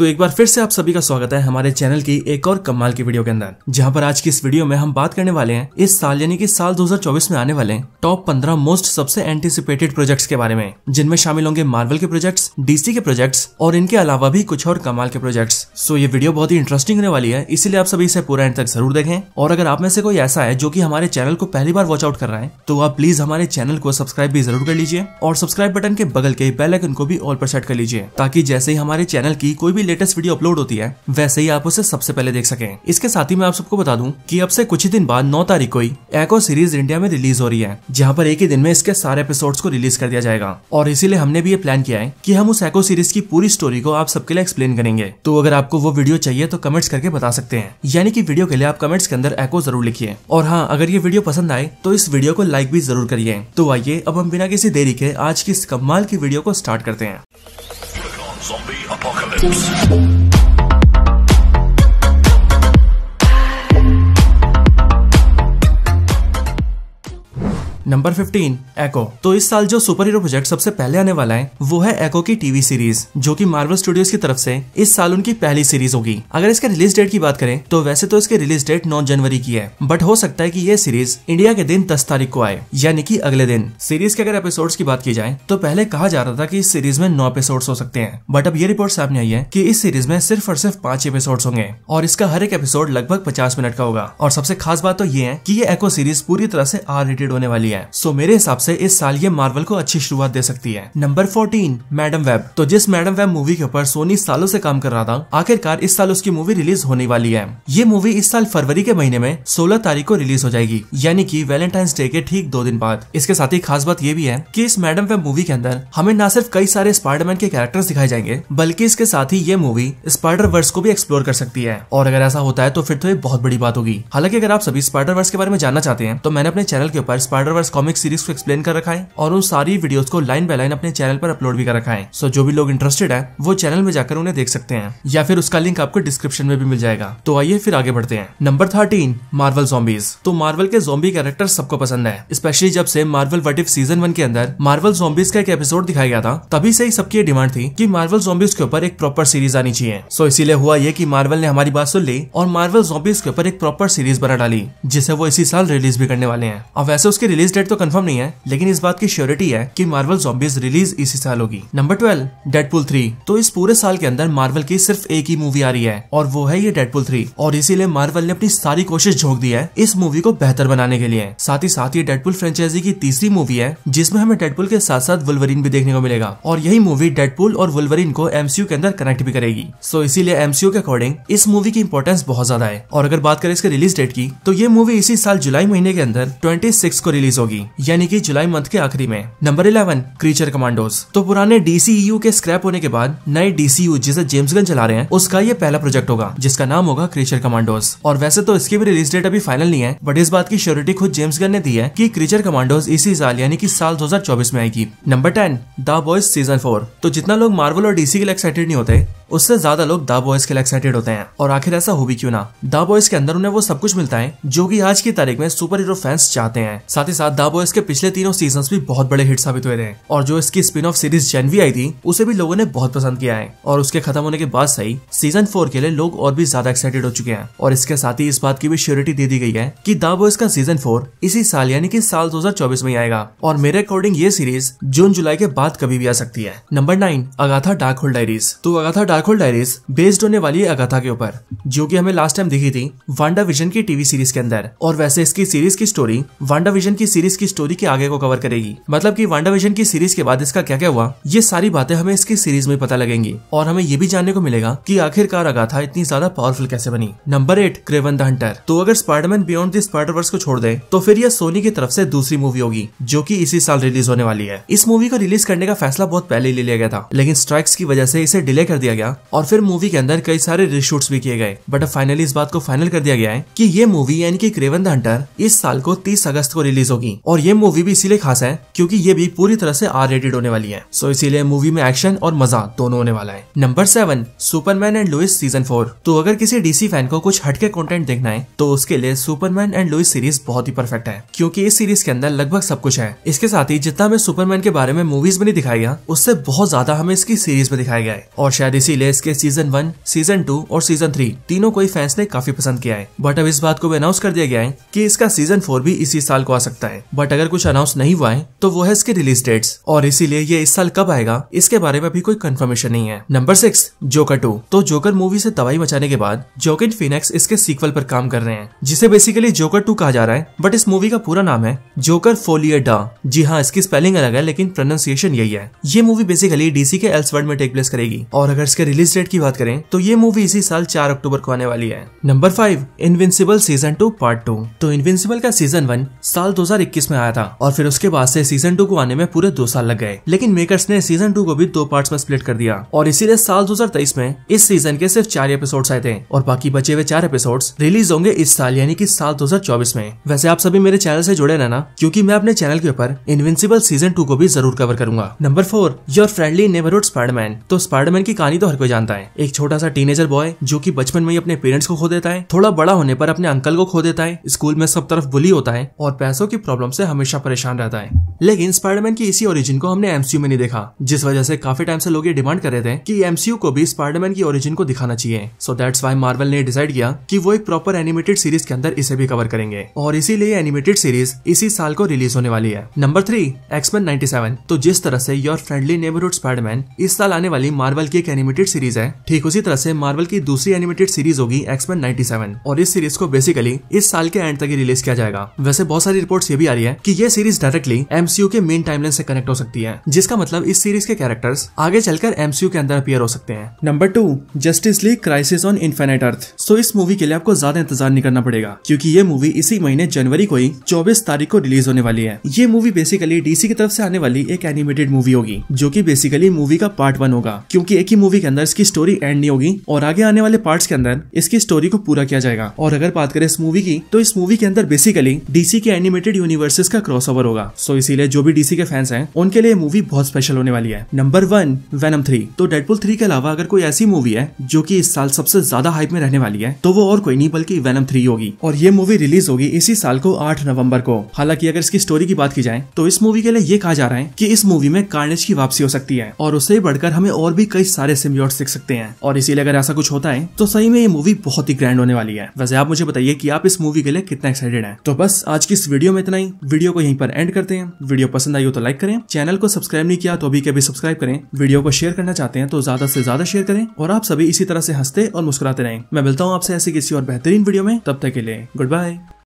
तो एक बार फिर से आप सभी का स्वागत है हमारे चैनल की एक और कमाल की वीडियो के अंदर जहां पर आज की इस वीडियो में हम बात करने वाले हैं इस साल यानी कि साल 2024 में आने वाले टॉप 15 मोस्ट सबसे एंटिसिपेटेड प्रोजेक्ट्स के बारे में जिनमें शामिल होंगे मार्वल के प्रोजेक्ट्स डीसी के प्रोजेक्ट्स और इनके अलावा भी कुछ और कमाल के प्रोजेक्ट्स सो ये वीडियो बहुत ही इंटरेस्टिंग होने वाली है इसीलिए आप सभी इसे पूरा एंड तक जरूर देखें और अगर आप में से कोई ऐसा है जो की हमारे चैनल को पहली बार वॉच आउट कर रहा है तो आप प्लीज हमारे चैनल को सब्सक्राइब भी जरूर कर लीजिए और सब्सक्राइब बटन के बगल के बेलाइकन को भी ऑल पर सेट कर लीजिए ताकि जैसे ही हमारे चैनल की कोई भी लेटेस्ट वीडियो अपलोड होती है वैसे ही आप उसे सबसे पहले देख सके इसके साथ ही मैं आप सबको बता दूं कि अब से कुछ ही दिन बाद नौ तारीख को ही एको सीरीज इंडिया में रिलीज हो रही है जहाँ पर एक ही दिन में इसके सारे एपिसोड को रिलीज कर दिया जाएगा और इसीलिए हमने भी ये प्लान किया है की हम उस एको सीरीज की पूरी स्टोरी को आप सबके लिए एक्सप्लेन करेंगे तो अगर आपको वो वीडियो चाहिए तो कमेंट्स करके बता सकते हैं यानी कि वीडियो के लिए आप कमेंट्स के अंदर एको जरूर लिखिए और हाँ अगर ये वीडियो पसंद आए तो इस वीडियो को लाइक भी जरूर करिए तो आइए अब हम बिना किसी देरी के आज की इस कमाल की वीडियो को स्टार्ट करते हैं Zombie Apocalypse. नंबर 15 एको तो इस साल जो सुपर हीरो प्रोजेक्ट सबसे पहले आने वाला है वो है एको की टीवी सीरीज जो कि मार्वल स्टूडियोज की तरफ से इस साल उनकी पहली सीरीज होगी अगर इसके रिलीज डेट की बात करें तो वैसे तो इसके रिलीज डेट नौ जनवरी की है बट हो सकता है की ये सीरीज इंडिया के दिन दस तारीख को आए यानी की अगले दिन सीरीज के अगर एपिसोड की बात की जाए तो पहले कहा जा रहा था की इस सीरीज में नौ एपिसोड हो सकते हैं बट अब ये रिपोर्ट सामने आई है की इस सीरीज में सिर्फ और सिर्फ पांच एपिसोड होंगे और इसका हर एक एपिसोड लगभग पचास मिनट का होगा और सबसे खास बात तो ये है की ये एको सीरीज पूरी तरह से आर रेटेड होने वाली है है सो मेरे हिसाब से इस साल ये मार्वल को अच्छी शुरुआत दे सकती है नंबर फोर्टीन मैडम वेब तो जिस मैडम वेब मूवी के ऊपर सोनी सालों से काम कर रहा था आखिरकार इस साल उसकी मूवी रिलीज होने वाली है ये मूवी इस साल फरवरी के महीने में सोलह तारीख को रिलीज हो जाएगी यानी की वेलेंटाइंस डे के ठीक दो दिन बाद इसके साथ ही खास बात ये भी है की इस मैडम वेब मूवी के अंदर हमें न सिर्फ कई सारे स्पाइडरमैन के कैरेक्टर्स दिखाए जाएंगे बल्कि इसके साथ ही ये मूवी स्पाइडर वर्स को भी एक्सप्लोर कर सकती है और अगर ऐसा होता है तो फिर तो ये बहुत बड़ी बात होगी हालांकि अगर आप सभी स्पाइडर वर्स के बारे में जानना चाहते हैं तो मैंने अपने चैनल के ऊपर स्पाइडर वर्स कॉमिक सीरीज को एक्सप्लेन कर रखा है और उन सारी वीडियोस को लाइन बाय लाइन अपने चैनल पर अपलोड भी कर रखा है सो जो भी लोग इंटरेस्टेड है वो चैनल में जाकर उन्हें देख सकते हैं या फिर उसका लिंक आपको डिस्क्रिप्शन में भी मिल जाएगा तो आइए फिर आगे बढ़ते हैं नंबर थर्टीन मार्वल जोबीज तो मार्वल के जोबी कैरेक्टर सबको पसंद है स्पेशली जब से मार्वल वर्टिव सीजन वन के अंदर मार्वल जोबीज का एक एपिसोड दिखाया गया था तभी से ही सबकी डिमांड थी की मार्वल जोबीज के ऊपर एक प्रॉपर सीरीज आनी चाहिए सो इसीलिए हुआ ये की मार्वल ने हमारी बात सुन ली और मार्वल जोबीज के ऊपर एक प्रॉपर सीरीज बना डाली जिसे वो इसी साल रिलीज भी करने वाले हैं और वैसे उसके रिलीज रिलीज डेट तो कंफर्म नहीं है लेकिन इस बात की श्योरिटी है कि मार्वल जॉम्बीज रिलीज इसी साल होगी नंबर ट्वेल्व डेडपुल थ्री तो इस पूरे साल के अंदर मार्वल की सिर्फ एक ही मूवी आ रही है और वो है ये डेडपुल थ्री और इसीलिए मार्वल ने अपनी सारी कोशिश झोंक दी है इस मूवी को बेहतर बनाने के लिए साथ ही साथ ये डेडपुल फ्रेंचाइजी की तीसरी मूवी है जिसमें हमें डेडपुल के साथ साथ वुलवरीन भी देखने को मिलेगा और यही मूवी डेडपुल और वुलवरीन को एमसीयू के अंदर कनेक्ट भी करेगी सो इसीलिए एमसीयू के अकॉर्डिंग इस मूवी की इंपॉर्टेंस बहुत ज्यादा है और अगर बात करें इसके रिलीज डेट की तो ये मूवी इसी साल जुलाई महीने के अंदर ट्वेंटी को रिलीज होगी यानी कि जुलाई मंथ के आखिरी में नंबर इलेवन क्रीचर कमांडोज तो पुराने डीसी e के स्क्रैप होने के बाद नए डीसी e जिसे जेम्सगंज चला रहे हैं उसका ये पहला प्रोजेक्ट होगा जिसका नाम होगा क्रीचर कमांडोज और वैसे तो इसकी भी रिलीज डेट अभी फाइनल नहीं है बट इस बात की श्योरिटी खुद जेम्सगंज ने दी है की क्रीचर कमांडोज इसी साल यानी की साल दो में आएगी number ten the Boys season four तो जितना लोग मार्वल और डीसी के लिए एक्साइटेड नहीं होते उससे ज्यादा लोग दा बॉयज के लिए एक्साइटेड होते हैं और आखिर ऐसा हो भी क्यों ना दा बॉयज के अंदर उन्हें वो सब कुछ मिलता है जो की आज की तारीख में सुपर हीरो फैंस चाहते हैं साथ ही साथ दा बॉयज के पिछले तीनों सीजन भी बहुत बड़े हिट साबित हुए थे और जो इसकी स्पिन ऑफ सीरीज जेनवी आई थी उसे भी लोगों ने बहुत पसंद किया है और उसके खत्म होने के बाद सही सीजन फोर के लिए लोग और भी ज्यादा एक्साइटेड हो चुके हैं और इसके साथ ही इस बात की भी श्योरिटी दे दी गई है की दा बॉयज का सीजन फोर इसी साल यानी की साल दो में आएगा और मेरे अकॉर्डिंग ये सीरीज जून जुलाई के बाद कभी भी आ सकती है number nine Agatha Darkhold diaries तो Agatha dark Darkhold diaries based होने वाली है अगाथा के ऊपर जो कि हमें लास्ट टाइम दिखी थी वांडा विजन की टीवी सीरीज के अंदर और वैसे इसकी सीरीज की स्टोरी वांडा विजन की सीरीज की स्टोरी के आगे को कवर करेगी मतलब की वांडा विजन की सीरीज के बाद इसका क्या क्या हुआ ये सारी बातें हमें इसकी सीरीज में पता लगेंगी और हमें ये भी जानने को मिलेगा की आखिरकार अगाथा इतनी ज्यादा पावरफुल कैसे बनी number eight Kraven the Hunter तो अगर स्पाइडरमैन बियॉन्ड द स्पाइडरवर्स को छोड़ दे तो फिर यह सोनी की तरफ से दूसरी मूवी होगी जो की इसी साल रिलीज होने वाली है इस मूवी को रिलीज करने का फैसला बहुत पहले ले लिया गया था लेकिन स्ट्राइक्स की वजह से इसे डिले कर दिया गया गया और फिर मूवी के अंदर कई सारे रिशूट्स भी किए गए बट अब फाइनली इस बात को फाइनल कर दिया गया है कि ये मूवी यानी कि क्रेवन द हंटर इस साल को 30 अगस्त को रिलीज होगी और ये मूवी भी इसीलिए खास है क्योंकि ये भी पूरी तरह से आर रेटेड होने वाली है सो इसीलिए मूवी में एक्शन और मजा दोनों होने वाला है number seven Superman and Lois season four तो अगर किसी डीसी फैन को कुछ हटके कंटेंट देखना है तो उसके लिए सुपरमैन एंड लुइस सीरीज बहुत ही परफेक्ट है क्योंकि इस सीरीज के अंदर लगभग सब कुछ है इसके साथ ही जितना हमें सुपरमैन के बारे में मूवीज में नहीं दिखाया गया उससे बहुत ज्यादा हमें इसकी सीरीज में दिखाया गया है और शायद इसी लिए इसके सीजन वन सीजन टू और सीजन थ्री तीनों को ही फैंस ने काफी पसंद किया है बट अब इस बात को भी अनाउंस कर दिया गया है की इसका सीजन फोर भी इसी साल को आ सकता है बट अगर कुछ अनाउंस नहीं हुआ है तो वो है इसके रिलीज डेट्स और इसीलिए ये इस साल कब आएगा इसके बारे में भी कोई कंफर्मेशन नहीं है नंबर सिक्स जोकर टू तो जोकर मूवी से तबाही मचाने के बाद जोकिन फिनेक्स इसके सीक्वल पर काम कर रहे हैं जिसे बेसिकली जोकर टू कहा जा रहा है बट इस मूवी का पूरा नाम है जोकर फोलियर डा जी हाँ इसकी स्पेलिंग अलग है लेकिन प्रोनाउंसिएशन यही है ये मूवी बेसिकली डीसी के वर्ड में टेक प्लेस करेगी और अगर इसके इसके रिलीज डेट की बात करें तो ये मूवी इसी साल चार अक्टूबर को आने वाली है number five Invincible season two part two तो इनविंसिबल का सीजन वन साल दो में आया था और फिर उसके बाद से सीजन टू को आने में पूरे दो साल लग गए लेकिन मेकर्स ने सीजन टू को भी दो पार्ट में स्प्लिट कर दिया और इसीलिए साल दो में इस सीजन के सिर्फ चार एपिसोड आए थे और बाकी बचे हुए चार एपिसोड रिलीज होंगे इस साल यानी की साल दो में वैसे आप सभी मेरे चैनल ऐसी जुड़े रहना क्यूँकी मैं अपने चैनल के ऊपर इनविंसिबल सीजन टू को भी जरूर कवर करूंगा number four your friendly neighbourhood Spiderman तो स्पाइडरमैन की कहानी तो हर कोई जानता है एक छोटा सा टीनेजर बॉय जो कि बचपन में ही अपने पेरेंट्स को खो देता है थोड़ा बड़ा होने पर अपने अंकल को खो देता है स्कूल में सब तरफ बुली होता है और पैसों की प्रॉब्लम से हमेशा परेशान रहता है लेकिन स्पाइडरमैन की इसी ओरिजिन को हमने एमसीयू में नहीं देखा जिस वजह से काफी टाइम से लोग ये डिमांड कर रहे थे कि एमसीयू को भी स्पाइडरमैन की ओरिजिन को दिखाना चाहिए सो दैट्स वाई मार्वल ने डिसाइड किया कि वो एक प्रॉपर एनिमेटेड सीरीज के अंदर इसे भी कवर करेंगे और इसीलिए एनिमेटेड सीरीज इसी साल को रिलीज होने वाली है नंबर थ्री एक्समैन नाइन्टी तो जिस तरह से योर फ्रेंडली नेबरहुड स्पाइडरमैन इस साल आने वाली मार्वल की एक एनिमेटेड सीरीज है ठीक उसी तरह से मार्वल की दूसरी एनिमेटेड सीरीज होगी एक्समैन 97 और इस सीरीज को बेसिकली इस साल के एंड तक ही रिलीज किया जाएगा वैसे बहुत सारी रिपोर्ट ये भी आ रही है की ये सीरीज डायरेक्टली एम एमसीयू के मेन टाइमलाइन से कनेक्ट हो सकती है जिसका मतलब इस सीरीज के कैरेक्टर्स आगे चलकर एमसीयू के अंदर अपियर हो सकते हैं number two justice league crisis on infinite earth so इस मूवी के लिए आपको ज्यादा इंतजार नहीं करना पड़ेगा क्यूँकी ये मूवी इसी महीने जनवरी को ही चौबीस तारीख को रिलीज होने वाली है ये मूवी बेसिकली डीसी की तरफ से आने वाली एक एनिमेटेड मूवी होगी जो की बेसिकली मूवी का पार्ट वन होगा क्यूँकी एक ही मूवी के अंदर इसकी स्टोरी एंड नहीं होगी और आगे आने वाले पार्ट्स के अंदर इसकी स्टोरी को पूरा किया जाएगा और अगर बात करें इस मूवी की तो इस मूवी के अंदर बेसिकली डीसी के एनिमेटेड यूनिवर्सेस का क्रॉस होगा सो इसीलिए लिए जो भी डीसी के फैंस हैं उनके लिए मूवी बहुत स्पेशल होने वाली है नंबर वन वेनम थ्री तो डेडपुल थ्री के अलावा अगर कोई ऐसी मूवी है जो की इस साल सबसे ज्यादा हाइप में रहने वाली है तो वो और कोई नहीं बल्कि वेनम थ्री होगी और ये मूवी रिलीज होगी इसी साल को आठ नवम्बर को हालांकि अगर इसकी स्टोरी की बात की जाए तो इस मूवी के लिए ये कहा जा रहा है की इस मूवी में कार्नेज की वापसी हो सकती है और उससे बढ़कर हमें और भी कई सारे सिम्बियोट्स दिख सकते हैं और इसीलिए अगर ऐसा कुछ होता है तो सही में ये मूवी बहुत ही ग्रैंड होने वाली है वैसे आप मुझे बताइए कि आप इस मूवी के लिए कितना एक्साइटेड हैं तो बस आज की इस वीडियो में इतना ही वीडियो को यहीं पर एंड करते हैं वीडियो पसंद आई हो तो लाइक करें चैनल को सब्सक्राइब नहीं किया तो अभी के अभी सब्सक्राइब करें वीडियो को शेयर करना चाहते हैं तो ज्यादा से ज्यादा शेयर करें और आप सभी इसी तरह से हंसते और मुस्कुराते रहें मैं मिलता हूँ आपसे ऐसी किसी और बेहतरीन वीडियो में तब तक के लिए गुड बाय